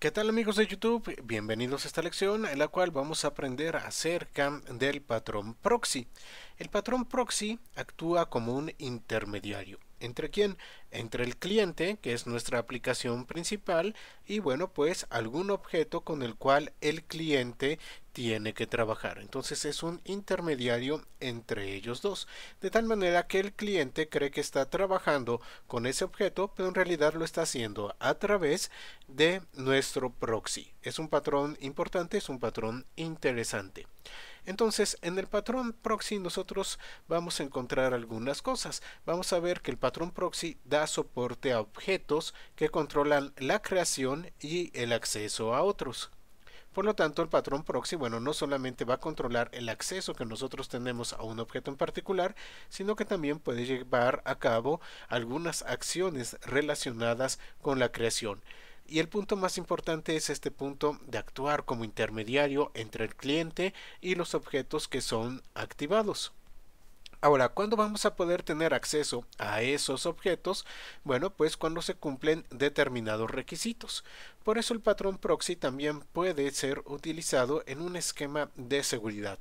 ¿Qué tal amigos de YouTube? Bienvenidos a esta lección en la cual vamos a aprender acerca del patrón proxy. El patrón proxy actúa como un intermediario. ¿Entre quién? Entre el cliente, que es nuestra aplicación principal, y bueno, pues algún objeto con el cual el cliente tiene que trabajar. Entonces es un intermediario entre ellos dos. De tal manera que el cliente cree que está trabajando con ese objeto, pero en realidad lo está haciendo a través de nuestro proxy. Es un patrón importante, es un patrón interesante. Entonces, en el patrón proxy nosotros vamos a encontrar algunas cosas. Vamos a ver que el patrón proxy da soporte a objetos que controlan la creación y el acceso a otros. Por lo tanto, el patrón proxy, bueno, no solamente va a controlar el acceso que nosotros tenemos a un objeto en particular, sino que también puede llevar a cabo algunas acciones relacionadas con la creación. Y el punto más importante es este punto de actuar como intermediario entre el cliente y los objetos que son activados. Ahora, ¿cuándo vamos a poder tener acceso a esos objetos? Bueno, pues cuando se cumplen determinados requisitos. Por eso el patrón proxy también puede ser utilizado en un esquema de seguridad,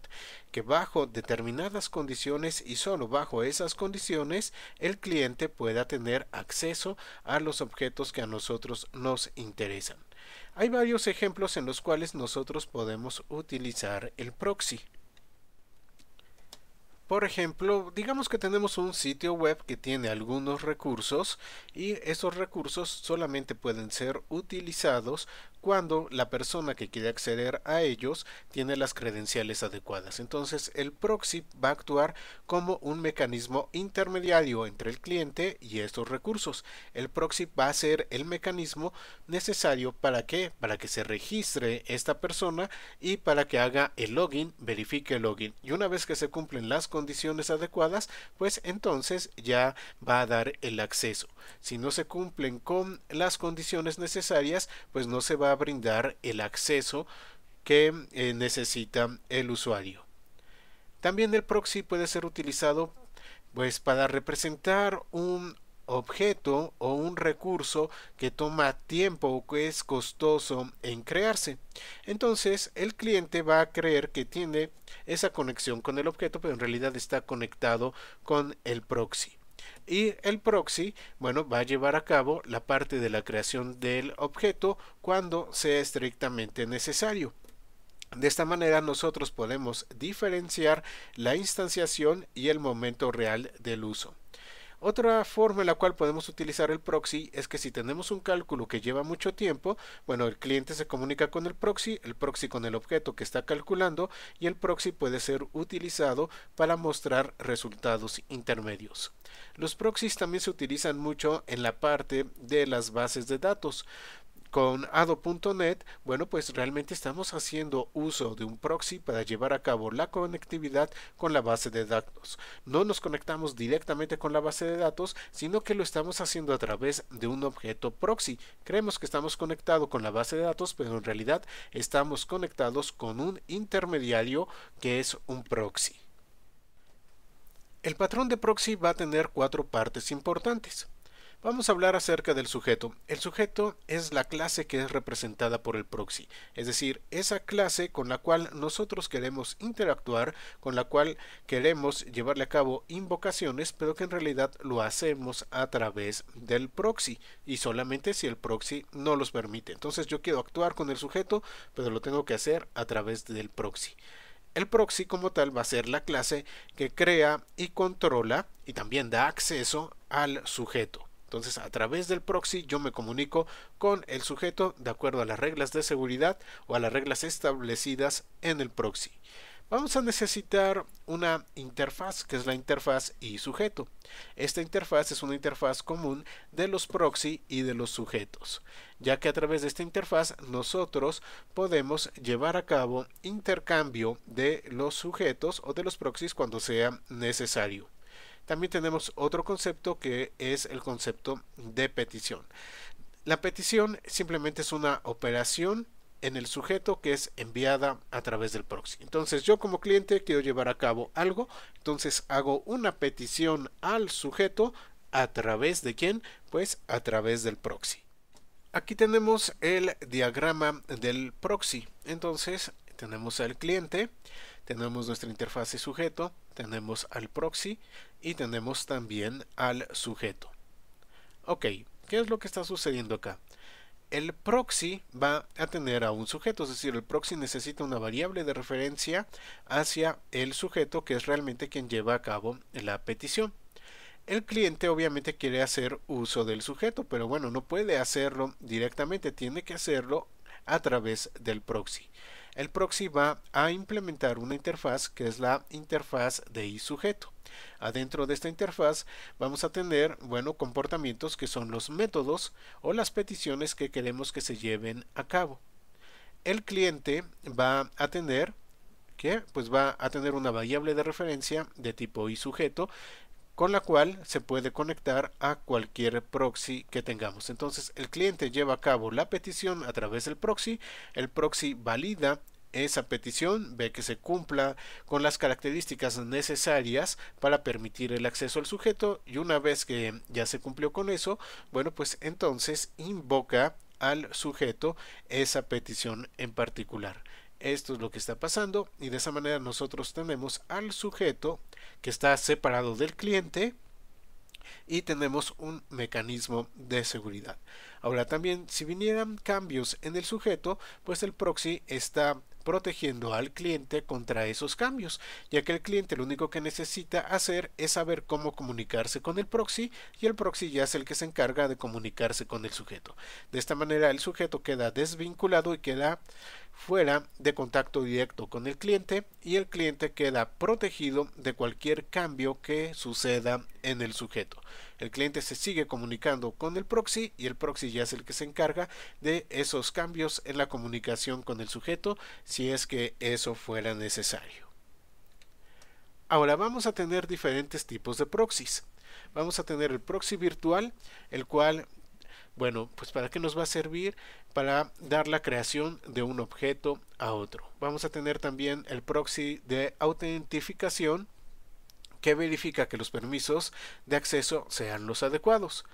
que bajo determinadas condiciones y solo bajo esas condiciones el cliente pueda tener acceso a los objetos que a nosotros nos interesan. Hay varios ejemplos en los cuales nosotros podemos utilizar el proxy. Por ejemplo, digamos que tenemos un sitio web que tiene algunos recursos y esos recursos solamente pueden ser utilizados cuando la persona que quiere acceder a ellos tiene las credenciales adecuadas. Entonces el proxy va a actuar como un mecanismo intermediario entre el cliente y estos recursos. El proxy va a ser el mecanismo necesario para que para que se registre esta persona y para que haga el login, verifique el login. Y una vez que se cumplen las condiciones condiciones adecuadas, pues entonces ya va a dar el acceso. Si no se cumplen con las condiciones necesarias, pues no se va a brindar el acceso que eh, necesita el usuario. También el proxy puede ser utilizado pues para representar un objeto o un recurso que toma tiempo o que es costoso en crearse. Entonces el cliente va a creer que tiene esa conexión con el objeto, pero en realidad está conectado con el proxy. Y el proxy, bueno, va a llevar a cabo la parte de la creación del objeto cuando sea estrictamente necesario. De esta manera nosotros podemos diferenciar la instanciación y el momento real del uso. Otra forma en la cual podemos utilizar el proxy es que si tenemos un cálculo que lleva mucho tiempo, bueno, el cliente se comunica con el proxy, el proxy con el objeto que está calculando y el proxy puede ser utilizado para mostrar resultados intermedios. Los proxys también se utilizan mucho en la parte de las bases de datos. Con ado.net, bueno, pues realmente estamos haciendo uso de un proxy para llevar a cabo la conectividad con la base de datos. No nos conectamos directamente con la base de datos, sino que lo estamos haciendo a través de un objeto proxy. Creemos que estamos conectados con la base de datos, pero en realidad estamos conectados con un intermediario que es un proxy. El patrón de proxy va a tener cuatro partes importantes. Vamos a hablar acerca del sujeto. El sujeto es la clase que es representada por el proxy, es decir, esa clase con la cual nosotros queremos interactuar, con la cual queremos llevarle a cabo invocaciones, pero que en realidad lo hacemos a través del proxy y solamente si el proxy no los permite. Entonces yo quiero actuar con el sujeto, pero lo tengo que hacer a través del proxy. El proxy como tal va a ser la clase que crea y controla y también da acceso al sujeto. Entonces, a través del proxy yo me comunico con el sujeto de acuerdo a las reglas de seguridad o a las reglas establecidas en el proxy. Vamos a necesitar una interfaz, que es la interfaz y sujeto. Esta interfaz es una interfaz común de los proxy y de los sujetos, ya que a través de esta interfaz nosotros podemos llevar a cabo intercambio de los sujetos o de los proxies cuando sea necesario. También tenemos otro concepto que es el concepto de petición. La petición simplemente es una operación en el sujeto que es enviada a través del proxy. Entonces yo como cliente quiero llevar a cabo algo, entonces hago una petición al sujeto a través de quién? Pues a través del proxy. Aquí tenemos el diagrama del proxy. Entonces tenemos al cliente tenemos nuestra interfase sujeto, tenemos al proxy y tenemos también al sujeto. Ok, ¿qué es lo que está sucediendo acá? El proxy va a tener a un sujeto, es decir, el proxy necesita una variable de referencia hacia el sujeto que es realmente quien lleva a cabo la petición. El cliente obviamente quiere hacer uso del sujeto, pero bueno, no puede hacerlo directamente, tiene que hacerlo a través del proxy el proxy va a implementar una interfaz que es la interfaz de sujeto. Adentro de esta interfaz vamos a tener, bueno, comportamientos que son los métodos o las peticiones que queremos que se lleven a cabo. El cliente va a tener que pues va a tener una variable de referencia de tipo I sujeto con la cual se puede conectar a cualquier proxy que tengamos. Entonces el cliente lleva a cabo la petición a través del proxy, el proxy valida esa petición, ve que se cumpla con las características necesarias para permitir el acceso al sujeto y una vez que ya se cumplió con eso, bueno, pues entonces invoca al sujeto esa petición en particular esto es lo que está pasando y de esa manera nosotros tenemos al sujeto que está separado del cliente y tenemos un mecanismo de seguridad. Ahora también si vinieran cambios en el sujeto, pues el proxy está protegiendo al cliente contra esos cambios, ya que el cliente lo único que necesita hacer es saber cómo comunicarse con el proxy y el proxy ya es el que se encarga de comunicarse con el sujeto. De esta manera el sujeto queda desvinculado y queda fuera de contacto directo con el cliente y el cliente queda protegido de cualquier cambio que suceda en el sujeto. El cliente se sigue comunicando con el proxy y el proxy ya es el que se encarga de esos cambios en la comunicación con el sujeto si es que eso fuera necesario. Ahora vamos a tener diferentes tipos de proxies. Vamos a tener el proxy virtual, el cual bueno, pues ¿para qué nos va a servir? Para dar la creación de un objeto a otro. Vamos a tener también el proxy de autentificación que verifica que los permisos de acceso sean los adecuados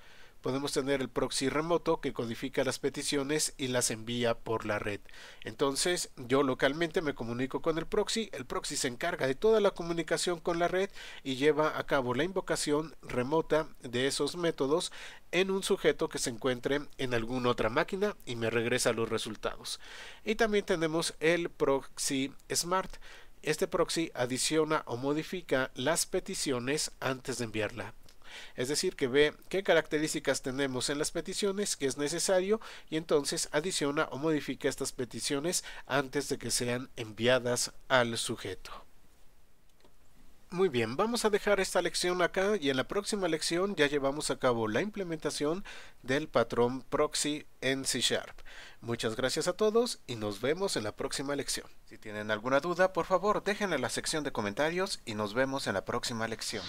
podemos tener el proxy remoto que codifica las peticiones y las envía por la red. Entonces yo localmente me comunico con el proxy, el proxy se encarga de toda la comunicación con la red y lleva a cabo la invocación remota de esos métodos en un sujeto que se encuentre en alguna otra máquina y me regresa los resultados. Y también tenemos el proxy smart este proxy adiciona o modifica las peticiones antes de enviarla. Es decir, que ve qué características tenemos en las peticiones, que es necesario, y entonces adiciona o modifica estas peticiones antes de que sean enviadas al sujeto. Muy bien, vamos a dejar esta lección acá y en la próxima lección ya llevamos a cabo la implementación del patrón proxy en C Sharp. Muchas gracias a todos y nos vemos en la próxima lección. Si tienen alguna duda, por favor déjenla en la sección de comentarios y nos vemos en la próxima lección.